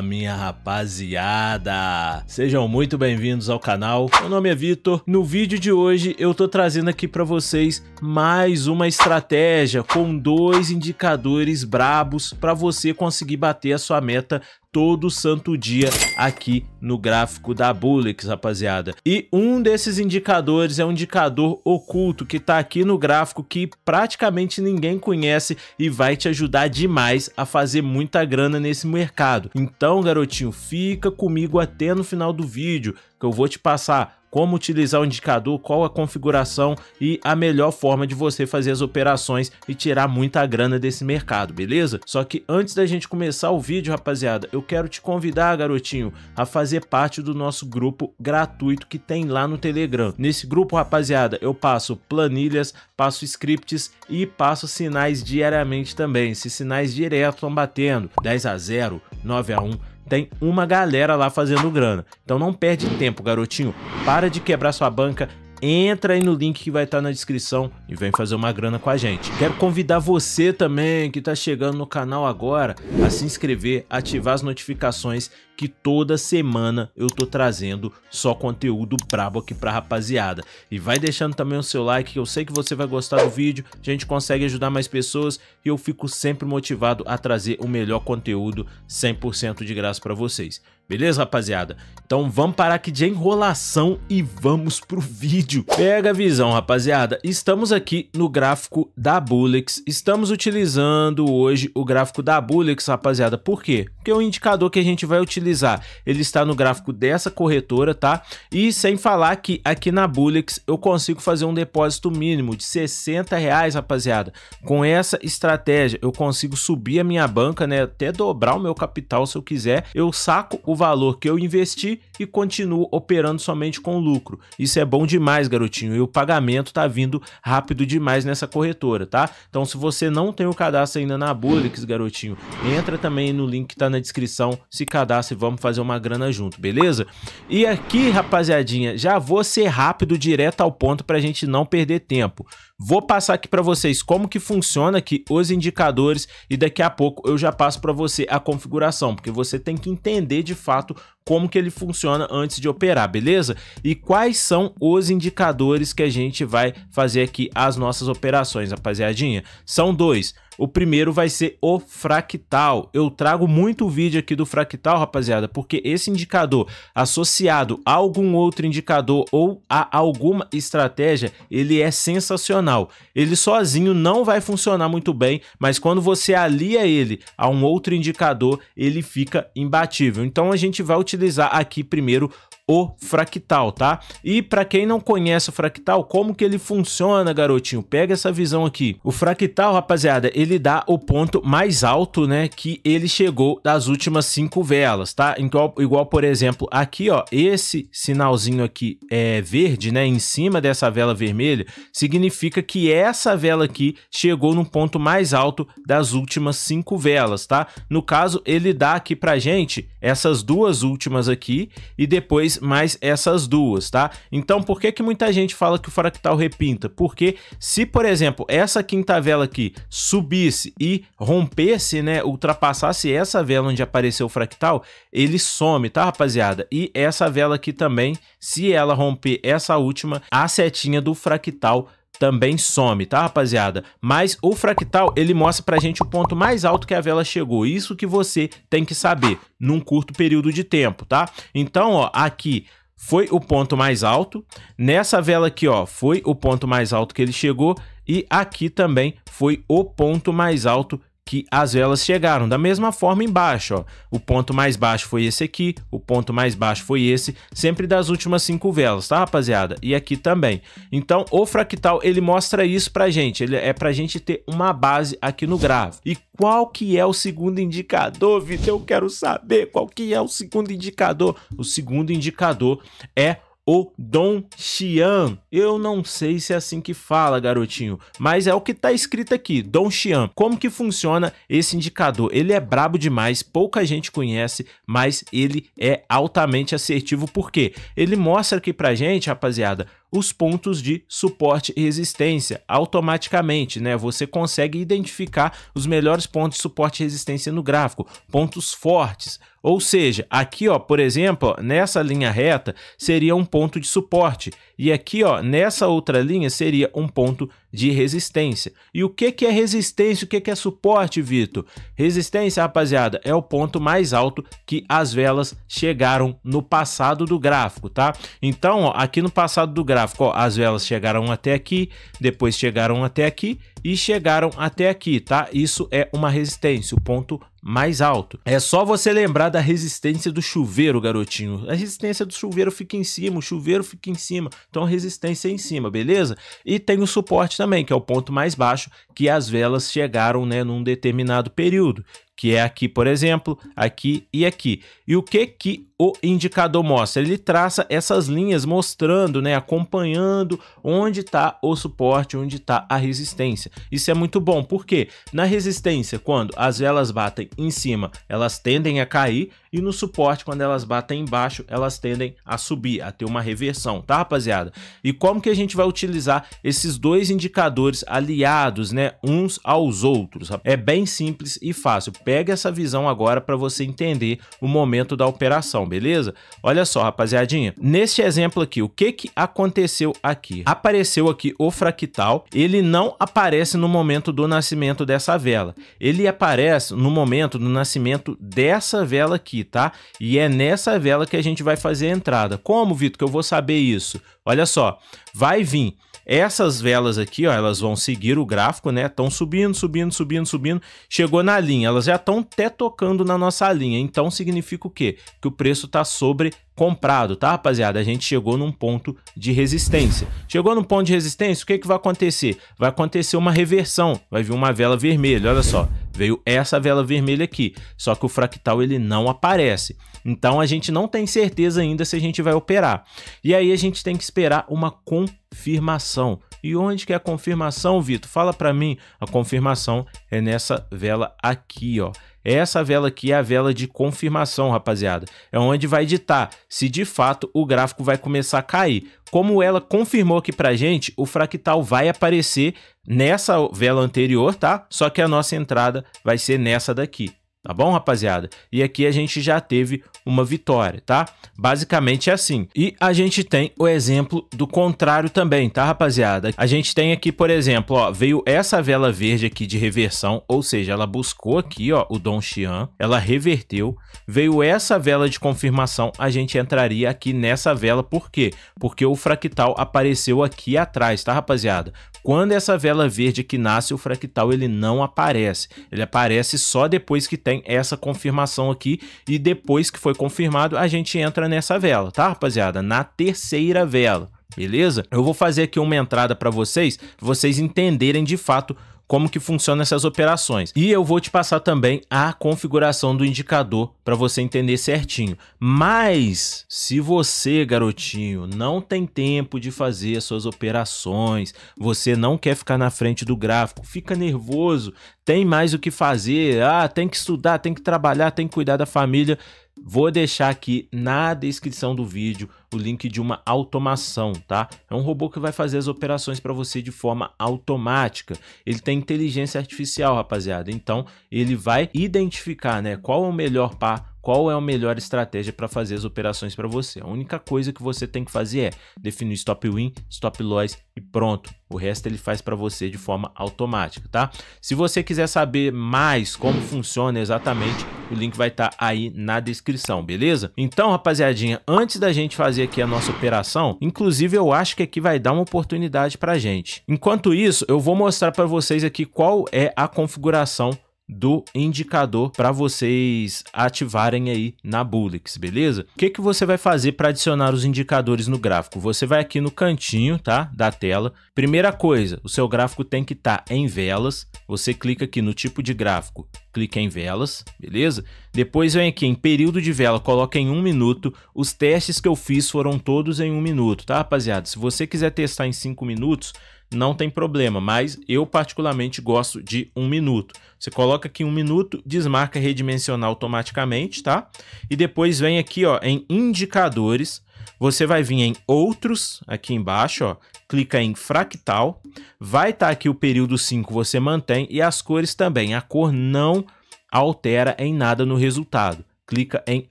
Fala, minha rapaziada! Sejam muito bem-vindos ao canal. Meu nome é Vitor. No vídeo de hoje eu tô trazendo aqui para vocês mais uma estratégia com dois indicadores brabos para você conseguir bater a sua meta todo santo dia aqui no gráfico da Bullix, rapaziada. E um desses indicadores é um indicador oculto que tá aqui no gráfico que praticamente ninguém conhece e vai te ajudar demais a fazer muita grana nesse mercado. Então, garotinho, fica comigo até no final do vídeo que eu vou te passar como utilizar o indicador, qual a configuração e a melhor forma de você fazer as operações e tirar muita grana desse mercado, beleza? Só que antes da gente começar o vídeo, rapaziada, eu quero te convidar, garotinho, a fazer parte do nosso grupo gratuito que tem lá no Telegram. Nesse grupo, rapaziada, eu passo planilhas, passo scripts e passo sinais diariamente também. Esses sinais direto estão batendo 10 a 0, 9 a 1, tem uma galera lá fazendo grana. Então não perde tempo, garotinho. Para de quebrar sua banca, entra aí no link que vai estar tá na descrição e vem fazer uma grana com a gente. Quero convidar você também que está chegando no canal agora a se inscrever, ativar as notificações que toda semana eu tô trazendo só conteúdo brabo aqui pra rapaziada. E vai deixando também o seu like, que eu sei que você vai gostar do vídeo, a gente consegue ajudar mais pessoas e eu fico sempre motivado a trazer o melhor conteúdo 100% de graça pra vocês. Beleza, rapaziada? Então vamos parar aqui de enrolação e vamos pro vídeo. Pega a visão, rapaziada. Estamos aqui no gráfico da Bullix. Estamos utilizando hoje o gráfico da Bullix, rapaziada. Por quê? que é o indicador que a gente vai utilizar. Ele está no gráfico dessa corretora, tá? E sem falar que aqui na Bullix eu consigo fazer um depósito mínimo de 60 reais, rapaziada. Com essa estratégia eu consigo subir a minha banca, né? Até dobrar o meu capital se eu quiser. Eu saco o valor que eu investi e continuo operando somente com lucro. Isso é bom demais, garotinho. E o pagamento tá vindo rápido demais nessa corretora, tá? Então se você não tem o cadastro ainda na Bullix, garotinho, entra também no link que tá na na descrição, se cadastre, vamos fazer uma grana junto, beleza? E aqui, rapaziadinha, já vou ser rápido, direto ao ponto para a gente não perder tempo. Vou passar aqui para vocês como que funciona aqui os indicadores e daqui a pouco eu já passo para você a configuração, porque você tem que entender de fato como que ele funciona antes de operar, beleza? E quais são os indicadores que a gente vai fazer aqui as nossas operações, rapaziadinha? São dois. O primeiro vai ser o fractal. Eu trago muito vídeo aqui do fractal, rapaziada, porque esse indicador associado a algum outro indicador ou a alguma estratégia, ele é sensacional. Ele sozinho não vai funcionar muito bem, mas quando você alia ele a um outro indicador, ele fica imbatível. Então a gente vai utilizar aqui primeiro o fractal, tá? E para quem não conhece o fractal, como que ele funciona, garotinho? Pega essa visão aqui. O fractal, rapaziada, ele dá o ponto mais alto, né, que ele chegou das últimas cinco velas, tá? Então, igual, por exemplo, aqui, ó, esse sinalzinho aqui é verde, né, em cima dessa vela vermelha, significa que essa vela aqui chegou no ponto mais alto das últimas cinco velas, tá? No caso, ele dá aqui pra gente essas duas últimas aqui e depois mais essas duas, tá? Então, por que que muita gente fala que o fractal repinta? Porque se, por exemplo, essa quinta vela aqui subisse e rompesse, né, ultrapassasse essa vela onde apareceu o fractal, ele some, tá, rapaziada? E essa vela aqui também, se ela romper essa última, a setinha do fractal também some, tá rapaziada? Mas o fractal, ele mostra pra gente o ponto mais alto que a vela chegou, isso que você tem que saber num curto período de tempo, tá? Então, ó, aqui foi o ponto mais alto, nessa vela aqui, ó, foi o ponto mais alto que ele chegou e aqui também foi o ponto mais alto que as velas chegaram. Da mesma forma embaixo, ó, o ponto mais baixo foi esse aqui, o ponto mais baixo foi esse, sempre das últimas cinco velas, tá rapaziada? E aqui também. Então o fractal ele mostra isso pra gente, ele é pra gente ter uma base aqui no grave. E qual que é o segundo indicador, Vitor? Eu quero saber qual que é o segundo indicador. O segundo indicador é o Don Xian. Eu não sei se é assim que fala, garotinho, mas é o que tá escrito aqui, Don Xian. Como que funciona esse indicador? Ele é brabo demais, pouca gente conhece, mas ele é altamente assertivo, quê? ele mostra aqui pra gente, rapaziada, os pontos de suporte e resistência automaticamente, né? Você consegue identificar os melhores pontos de suporte e resistência no gráfico, pontos fortes, ou seja, aqui, ó, por exemplo, ó, nessa linha reta seria um ponto de suporte e aqui, ó, nessa outra linha seria um ponto de resistência. E o que, que é resistência? O que, que é suporte, Vitor? Resistência, rapaziada, é o ponto mais alto que as velas chegaram no passado do gráfico, tá? Então, ó, aqui no passado do gráfico, ó, as velas chegaram até aqui, depois chegaram até aqui e chegaram até aqui, tá? Isso é uma resistência, o ponto mais alto. É só você lembrar da resistência do chuveiro, garotinho. A resistência do chuveiro fica em cima, o chuveiro fica em cima, então a resistência é em cima, beleza? E tem o suporte também, que é o ponto mais baixo que as velas chegaram né, num determinado período que é aqui, por exemplo, aqui e aqui. E o que que o indicador mostra? Ele traça essas linhas mostrando, né, acompanhando onde está o suporte, onde está a resistência. Isso é muito bom, porque na resistência, quando as velas batem em cima, elas tendem a cair, e no suporte, quando elas batem embaixo, elas tendem a subir, a ter uma reversão, tá, rapaziada? E como que a gente vai utilizar esses dois indicadores aliados, né, uns aos outros? É bem simples e fácil Pega essa visão agora para você entender o momento da operação, beleza? Olha só, rapaziadinha. Neste exemplo aqui, o que, que aconteceu aqui? Apareceu aqui o fractal. Ele não aparece no momento do nascimento dessa vela. Ele aparece no momento do nascimento dessa vela aqui, tá? E é nessa vela que a gente vai fazer a entrada. Como, Vitor, que eu vou saber isso? Olha só, vai vir essas velas aqui, ó, elas vão seguir o gráfico, né? Estão subindo, subindo, subindo, subindo. Chegou na linha, elas já estão até tocando na nossa linha. Então significa o quê? Que o preço está sobre comprado, tá, rapaziada? A gente chegou num ponto de resistência. Chegou num ponto de resistência, o que, que vai acontecer? Vai acontecer uma reversão, vai vir uma vela vermelha, olha só. Veio essa vela vermelha aqui, só que o fractal ele não aparece. Então a gente não tem certeza ainda se a gente vai operar. E aí a gente tem que esperar uma confirmação. E onde que é a confirmação, Vitor? Fala para mim. A confirmação é nessa vela aqui, ó. É essa vela aqui é a vela de confirmação, rapaziada. É onde vai ditar se de fato o gráfico vai começar a cair. Como ela confirmou aqui pra gente, o fractal vai aparecer nessa vela anterior, tá? Só que a nossa entrada vai ser nessa daqui. Tá bom, rapaziada? E aqui a gente já teve uma vitória, tá? Basicamente é assim. E a gente tem o exemplo do contrário também, tá, rapaziada? A gente tem aqui, por exemplo, ó, veio essa vela verde aqui de reversão, ou seja, ela buscou aqui, ó, o Dom Xian, ela reverteu. Veio essa vela de confirmação, a gente entraria aqui nessa vela, por quê? Porque o fractal apareceu aqui atrás, tá, rapaziada? Quando essa vela verde aqui nasce, o fractal ele não aparece. Ele aparece só depois que tem essa confirmação aqui e depois que foi confirmado a gente entra nessa vela, tá rapaziada? Na terceira vela. Beleza? Eu vou fazer aqui uma entrada para vocês, vocês entenderem de fato como que funcionam essas operações. E eu vou te passar também a configuração do indicador para você entender certinho. Mas se você, garotinho, não tem tempo de fazer as suas operações, você não quer ficar na frente do gráfico, fica nervoso, tem mais o que fazer, ah, tem que estudar, tem que trabalhar, tem que cuidar da família, Vou deixar aqui na descrição do vídeo o link de uma automação, tá? É um robô que vai fazer as operações para você de forma automática. Ele tem inteligência artificial, rapaziada. Então, ele vai identificar, né, qual é o melhor par qual é a melhor estratégia para fazer as operações para você. A única coisa que você tem que fazer é definir stop win, stop loss e pronto. O resto ele faz para você de forma automática, tá? Se você quiser saber mais como funciona exatamente, o link vai estar tá aí na descrição, beleza? Então, rapaziadinha, antes da gente fazer aqui a nossa operação, inclusive eu acho que aqui vai dar uma oportunidade para gente. Enquanto isso, eu vou mostrar para vocês aqui qual é a configuração do indicador para vocês ativarem aí na Bullix, beleza? O que, que você vai fazer para adicionar os indicadores no gráfico? Você vai aqui no cantinho tá, da tela. Primeira coisa, o seu gráfico tem que estar tá em velas. Você clica aqui no tipo de gráfico, clica em velas, beleza? Depois vem aqui em período de vela, coloca em um minuto. Os testes que eu fiz foram todos em um minuto, tá, rapaziada? Se você quiser testar em cinco minutos, não tem problema, mas eu particularmente gosto de um minuto. Você coloca aqui um minuto, desmarca redimensionar automaticamente, tá? E depois vem aqui ó, em indicadores, você vai vir em outros, aqui embaixo, ó, clica em fractal, vai estar tá aqui o período 5 você mantém e as cores também, a cor não altera em nada no resultado clica em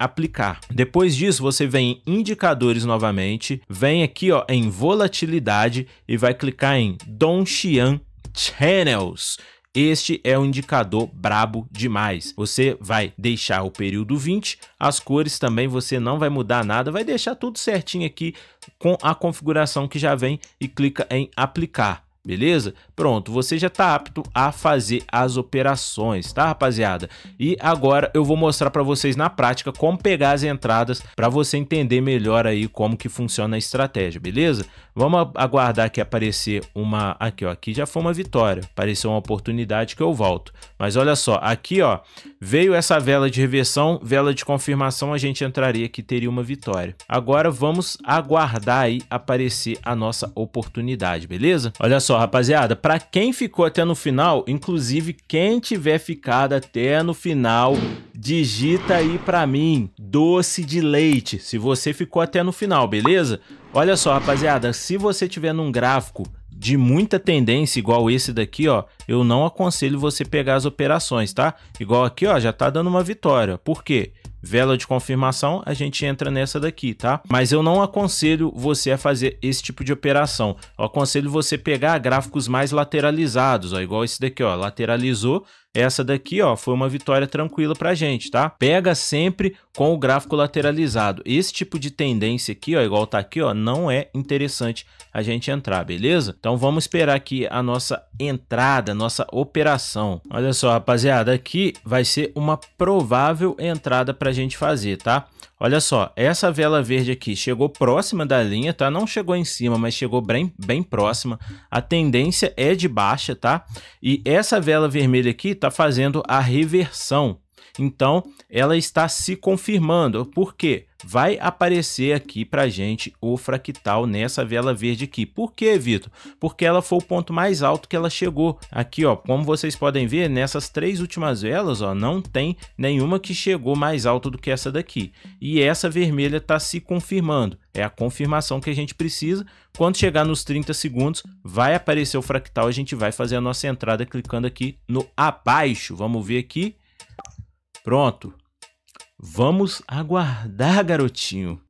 aplicar. Depois disso, você vem em indicadores novamente, vem aqui ó, em volatilidade e vai clicar em Dongxian Channels. Este é um indicador brabo demais. Você vai deixar o período 20, as cores também você não vai mudar nada, vai deixar tudo certinho aqui com a configuração que já vem e clica em aplicar beleza? Pronto, você já está apto a fazer as operações, tá rapaziada? E agora eu vou mostrar para vocês na prática como pegar as entradas para você entender melhor aí como que funciona a estratégia, beleza? Vamos aguardar que aparecer uma. Aqui, ó. Aqui já foi uma vitória. Apareceu uma oportunidade que eu volto. Mas olha só, aqui, ó. Veio essa vela de reversão, vela de confirmação, a gente entraria que teria uma vitória. Agora vamos aguardar aí aparecer a nossa oportunidade, beleza? Olha só, rapaziada. Para quem ficou até no final, inclusive quem tiver ficado até no final, digita aí para mim doce de leite. Se você ficou até no final, beleza? Olha só, rapaziada, se você tiver num gráfico de muita tendência igual esse daqui, ó, eu não aconselho você pegar as operações, tá? Igual aqui, ó, já tá dando uma vitória. Por quê? Vela de confirmação, a gente entra nessa daqui, tá? Mas eu não aconselho você a fazer esse tipo de operação. Eu aconselho você pegar gráficos mais lateralizados, ó, igual esse daqui, ó, lateralizou, essa daqui, ó, foi uma vitória tranquila pra gente, tá? Pega sempre com o gráfico lateralizado. Esse tipo de tendência aqui, ó, igual tá aqui, ó, não é interessante a gente entrar, beleza? Então vamos esperar aqui a nossa entrada, nossa operação. Olha só, rapaziada, aqui vai ser uma provável entrada pra gente fazer, tá? Olha só, essa vela verde aqui chegou próxima da linha, tá? Não chegou em cima, mas chegou bem, bem próxima. A tendência é de baixa, tá? E essa vela vermelha aqui tá fazendo a reversão. Então, ela está se confirmando. Por quê? vai aparecer aqui para gente o fractal nessa vela verde aqui. Por quê, Vitor? Porque ela foi o ponto mais alto que ela chegou. Aqui, ó, como vocês podem ver, nessas três últimas velas, ó, não tem nenhuma que chegou mais alto do que essa daqui. E essa vermelha está se confirmando. É a confirmação que a gente precisa. Quando chegar nos 30 segundos, vai aparecer o fractal. A gente vai fazer a nossa entrada clicando aqui no abaixo. Vamos ver aqui. Pronto, Vamos aguardar, garotinho.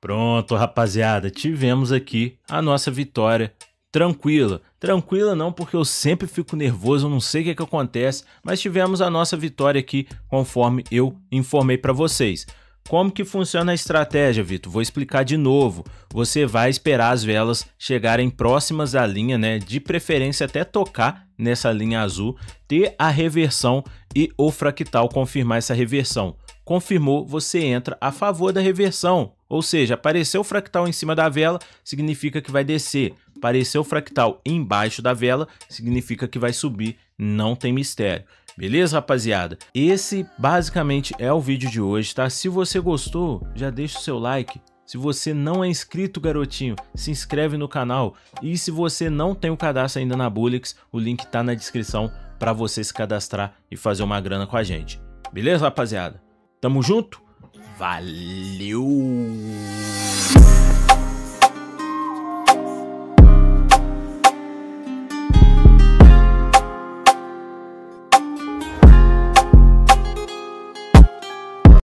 Pronto, rapaziada, tivemos aqui a nossa vitória tranquila. Tranquila não, porque eu sempre fico nervoso, não sei o que, é que acontece, mas tivemos a nossa vitória aqui, conforme eu informei para vocês. Como que funciona a estratégia, Vitor? Vou explicar de novo. Você vai esperar as velas chegarem próximas à linha, né? De preferência até tocar nessa linha azul, ter a reversão e o fractal confirmar essa reversão. Confirmou, você entra a favor da reversão. Ou seja, apareceu o fractal em cima da vela, significa que vai descer. Apareceu o fractal embaixo da vela, significa que vai subir, não tem mistério. Beleza, rapaziada? Esse basicamente é o vídeo de hoje, tá? Se você gostou, já deixa o seu like. Se você não é inscrito, garotinho, se inscreve no canal. E se você não tem o cadastro ainda na Bullix, o link tá na descrição para você se cadastrar e fazer uma grana com a gente. Beleza, rapaziada? Tamo junto? Valeu!